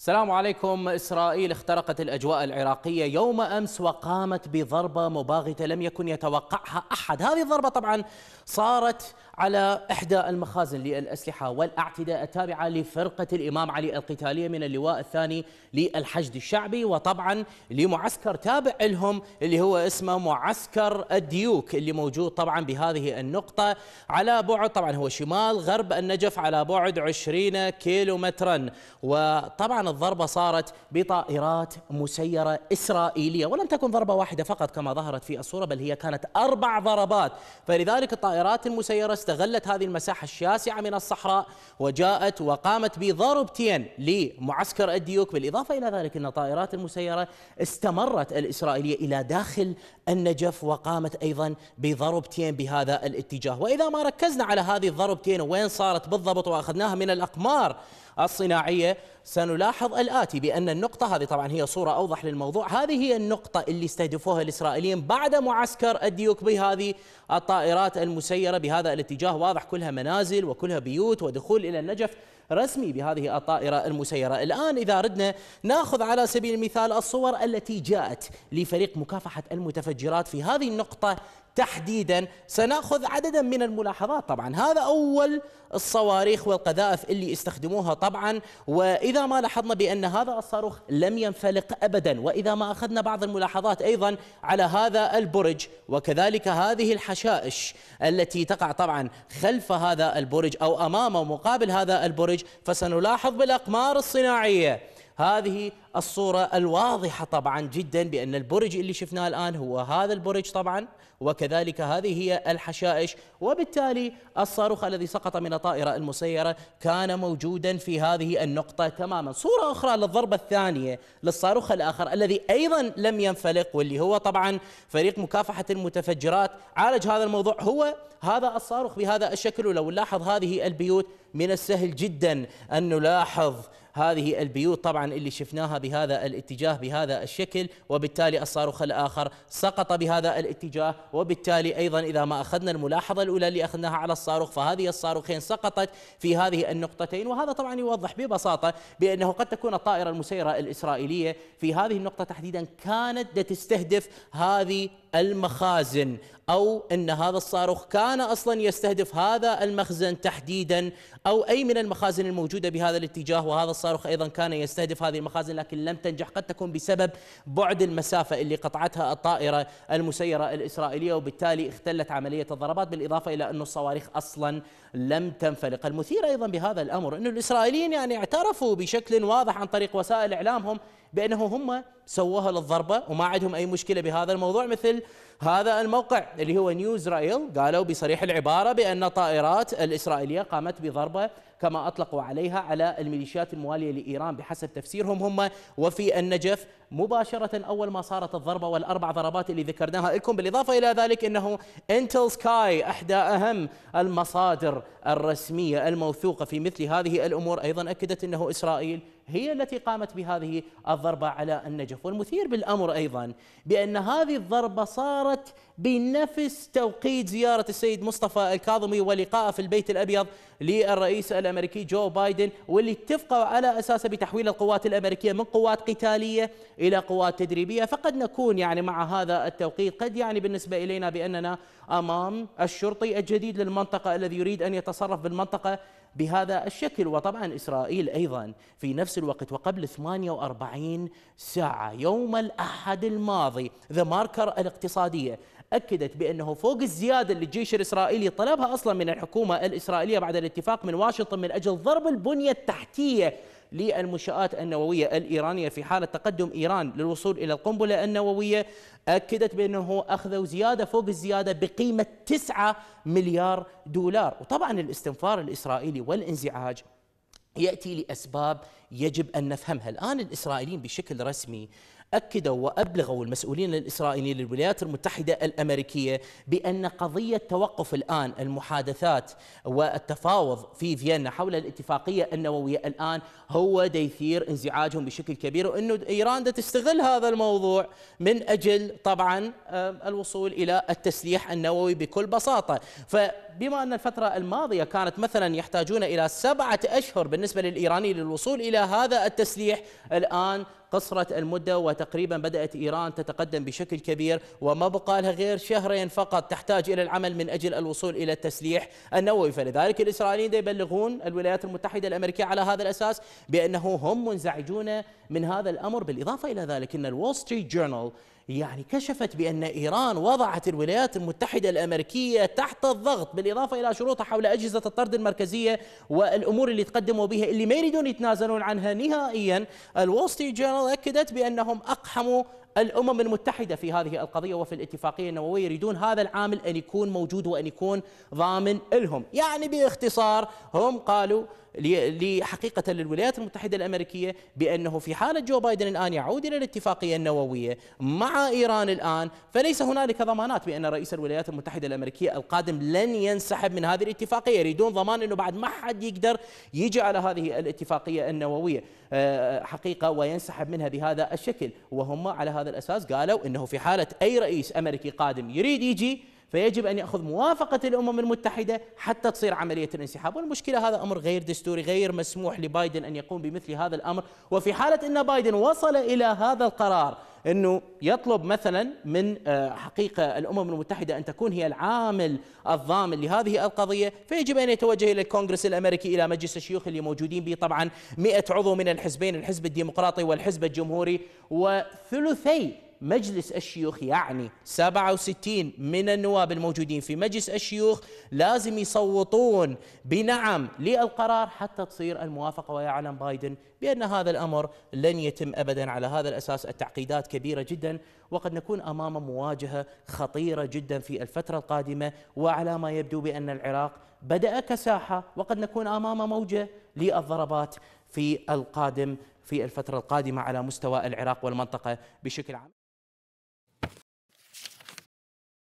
السلام عليكم إسرائيل اخترقت الأجواء العراقية يوم أمس وقامت بضربة مباغتة لم يكن يتوقعها أحد هذه الضربة طبعا صارت على إحدى المخازن للأسلحة والأعتداء التابعة لفرقة الإمام علي القتالية من اللواء الثاني للحشد الشعبي وطبعا لمعسكر تابع لهم اللي هو اسمه معسكر الديوك اللي موجود طبعا بهذه النقطة على بعد طبعا هو شمال غرب النجف على بعد 20 كيلومترا وطبعا الضربة صارت بطائرات مسيرة إسرائيلية ولم تكن ضربة واحدة فقط كما ظهرت في الصورة بل هي كانت أربع ضربات فلذلك الطائرات المسيرة استغلت هذه المساحة الشاسعة من الصحراء وجاءت وقامت بضربتين لمعسكر الديوك بالإضافة إلى ذلك أن الطائرات المسيرة استمرت الإسرائيلية إلى داخل النجف وقامت أيضا بضربتين بهذا الاتجاه وإذا ما ركزنا على هذه الضربتين وين صارت بالضبط وأخذناها من الأقمار الصناعية سنلاحظ الآتي بأن النقطة هذه طبعا هي صورة أوضح للموضوع هذه هي النقطة اللي استهدفوها الإسرائيليين بعد معسكر الديوك بهذه الطائرات المسيرة بهذا الاتجاه واضح كلها منازل وكلها بيوت ودخول إلى النجف رسمي بهذه الطائرة المسيرة الآن إذا ردنا ناخذ على سبيل المثال الصور التي جاءت لفريق مكافحة المتفجرات في هذه النقطة تحديدا سناخذ عددا من الملاحظات طبعا هذا اول الصواريخ والقذائف اللي استخدموها طبعا واذا ما لاحظنا بان هذا الصاروخ لم ينفلق ابدا واذا ما اخذنا بعض الملاحظات ايضا على هذا البرج وكذلك هذه الحشائش التي تقع طبعا خلف هذا البرج او امامه مقابل هذا البرج فسنلاحظ بالأقمار الصناعية هذه الصورة الواضحة طبعا جدا بأن البرج اللي شفناه الآن هو هذا البرج طبعا وكذلك هذه هي الحشائش وبالتالي الصاروخ الذي سقط من الطائرة المسيرة كان موجودا في هذه النقطة تماما صورة أخرى للضربة الثانية للصاروخ الآخر الذي أيضا لم ينفلق واللي هو طبعا فريق مكافحة المتفجرات عالج هذا الموضوع هو هذا الصاروخ بهذا الشكل ولو نلاحظ هذه البيوت من السهل جدا أن نلاحظ هذه البيوت طبعا اللي شفناها بهذا الاتجاه بهذا الشكل وبالتالي الصاروخ الآخر سقط بهذا الاتجاه وبالتالي أيضا إذا ما أخذنا الملاحظة الأولى اللي أخذناها على الصاروخ فهذه الصاروخين سقطت في هذه النقطتين وهذا طبعا يوضح ببساطة بأنه قد تكون الطائرة المسيرة الإسرائيلية في هذه النقطة تحديدا كانت تستهدف هذه المخازن او ان هذا الصاروخ كان اصلا يستهدف هذا المخزن تحديدا او اي من المخازن الموجوده بهذا الاتجاه وهذا الصاروخ ايضا كان يستهدف هذه المخازن لكن لم تنجح قد تكون بسبب بعد المسافه اللي قطعتها الطائره المسيره الاسرائيليه وبالتالي اختلت عمليه الضربات بالاضافه الى انه الصواريخ اصلا لم تنفلق، المثير ايضا بهذا الامر انه الاسرائيليين يعني اعترفوا بشكل واضح عن طريق وسائل اعلامهم بانه هم سووها للضربه وما عندهم اي مشكله بهذا الموضوع مثل هذا الموقع اللي هو نيوز اسرائيل قالوا بصريح العباره بان الطائرات الاسرائيليه قامت بضربه كما اطلقوا عليها على الميليشيات المواليه لايران بحسب تفسيرهم هم وفي النجف مباشره اول ما صارت الضربه والاربع ضربات اللي ذكرناها لكم بالاضافه الى ذلك انه انتل سكاي احدى اهم المصادر الرسميه الموثوقه في مثل هذه الامور ايضا اكدت انه اسرائيل هي التي قامت بهذه الضربة على النجف والمثير بالأمر أيضا بأن هذه الضربة صارت بنفس توقيت زيارة السيد مصطفى الكاظمي ولقائه في البيت الأبيض للرئيس الأمريكي جو بايدن واللي اتفقوا على أساسه بتحويل القوات الأمريكية من قوات قتالية إلى قوات تدريبية فقد نكون يعني مع هذا التوقيت قد يعني بالنسبة إلينا بأننا أمام الشرطي الجديد للمنطقة الذي يريد أن يتصرف بالمنطقة بهذا الشكل وطبعا إسرائيل أيضا في نفس الوقت وقبل 48 ساعة يوم الأحد الماضي ذا ماركر الاقتصادية أكدت بأنه فوق الزيادة اللي الجيش الإسرائيلي طلبها أصلا من الحكومة الإسرائيلية بعد الاتفاق من واشنطن من أجل ضرب البنية التحتية للمنشآت النووية الإيرانية في حالة تقدم إيران للوصول إلى القنبلة النووية أكدت بأنه أخذوا زيادة فوق الزيادة بقيمة 9 مليار دولار وطبعا الاستنفار الإسرائيلي والانزعاج يأتي لأسباب يجب أن نفهمها الآن الإسرائيليين بشكل رسمي أكدوا وأبلغوا المسؤولين الإسرائيليين للولايات المتحدة الأمريكية بأن قضية توقف الآن المحادثات والتفاوض في فيينا حول الاتفاقية النووية الآن هو يثير انزعاجهم بشكل كبير وأنه إيران تستغل هذا الموضوع من أجل طبعا الوصول إلى التسليح النووي بكل بساطة فبما أن الفترة الماضية كانت مثلا يحتاجون إلى سبعة أشهر بالنسبة للإيراني للوصول إلى هذا التسليح الآن قصرت المدة وتقريبا بدأت إيران تتقدم بشكل كبير وما بقى لها غير شهرين فقط تحتاج إلى العمل من أجل الوصول إلى التسليح النووي فلذلك الإسرائيليين يبلغون الولايات المتحدة الأمريكية على هذا الأساس بأنه هم منزعجون من هذا الأمر بالإضافة إلى ذلك أن الول ستريت جورنال يعني كشفت بأن إيران وضعت الولايات المتحدة الأمريكية تحت الضغط بالإضافة إلى شروطها حول أجهزة الطرد المركزية والأمور اللي تقدموا بها اللي ما يريدون يتنازلون عنها نهائيا الول ستريت جورنال أكدت بأنهم أقحموا الامم المتحده في هذه القضيه وفي الاتفاقيه النوويه يريدون هذا العامل ان يكون موجود وان يكون ضامن لهم، يعني باختصار هم قالوا لحقيقه للولايات المتحده الامريكيه بانه في حاله جو بايدن الان يعود الى الاتفاقيه النوويه مع ايران الان فليس هنالك ضمانات بان رئيس الولايات المتحده الامريكيه القادم لن ينسحب من هذه الاتفاقيه، يريدون ضمان انه بعد ما حد يقدر يجي على هذه الاتفاقيه النوويه آه، حقيقه وينسحب منها بهذا الشكل وهم على هذا هذا الأساس قالوا أنه في حالة أي رئيس أمريكي قادم يريد يجي فيجب ان ياخذ موافقه الامم المتحده حتى تصير عمليه الانسحاب، والمشكله هذا امر غير دستوري، غير مسموح لبايدن ان يقوم بمثل هذا الامر، وفي حاله ان بايدن وصل الى هذا القرار انه يطلب مثلا من آه، حقيقه الامم المتحده ان تكون هي العامل الضامن لهذه القضيه، فيجب ان يتوجه الى الكونغرس الامريكي الى مجلس الشيوخ اللي موجودين به طبعا 100 عضو من الحزبين، الحزب الديمقراطي والحزب الجمهوري وثلثي مجلس الشيوخ يعني 67 من النواب الموجودين في مجلس الشيوخ لازم يصوتون بنعم للقرار حتى تصير الموافقة ويعلم بايدن بأن هذا الأمر لن يتم أبدا على هذا الأساس التعقيدات كبيرة جدا وقد نكون أمام مواجهة خطيرة جدا في الفترة القادمة وعلى ما يبدو بأن العراق بدأ كساحة وقد نكون أمام موجة للضربات في القادم في الفترة القادمة على مستوى العراق والمنطقة بشكل عام